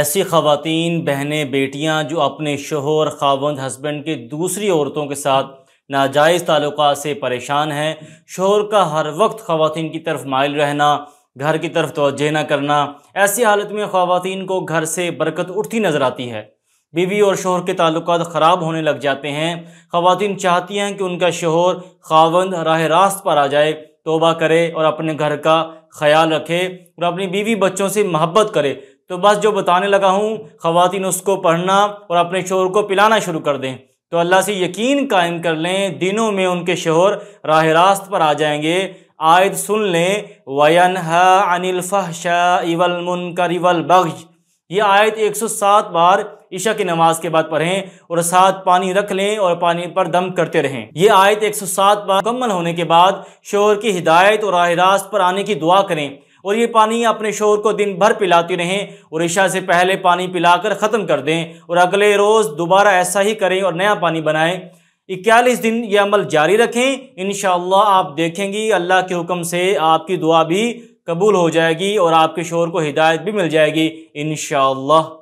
ऐसी खवतान बहनें बेटियाँ जो अपने शोहर खावंद हस्बैंड के दूसरी औरतों के साथ नाजायज़ ताल्लुक से परेशान हैं शोहर का हर वक्त ख़वातीन की तरफ माइल रहना घर की तरफ तोजह न करना ऐसी हालत में खातन को घर से बरकत उठती नज़र आती है बीवी और शोहर के ताल्लुक ख़राब होने लग जाते हैं ख़वातीन चाहती हैं कि उनका शोहर खावंद राह रास्त पर आ जाए तोबा करे और अपने घर का ख्याल रखे और अपनी बीवी बच्चों से मोहब्बत करे तो बस जो बताने लगा हूँ ख़वान उसको पढ़ना और अपने शोर को पिलाना शुरू कर दें तो अल्लाह से यकीन कायम कर लें दिनों में उनके शोर राह रास्त पर आ जाएंगे आयत सुन लें वनहा अनिलफ़ाशा इवल मुनकर इवल बख्श ये आयत 107 बार ईशा की नमाज के बाद पढ़ें और साथ पानी रख लें और पानी पर दम करते रहें ये आयत 107 बार मुकम्मल होने के बाद शोर की हिदायत और राह रास्त पर आने की दुआ करें और ये पानी अपने शोर को दिन भर पिलाती रहें और ईशा से पहले पानी पिलाकर ख़त्म कर दें और अगले रोज़ दोबारा ऐसा ही करें और नया पानी बनाएं इक्यालीस दिन ये अमल जारी रखें इन आप देखेंगी अल्लाह के हुक्म से आपकी दुआ भी कबूल हो जाएगी और आपके शोर को हिदायत भी मिल जाएगी इन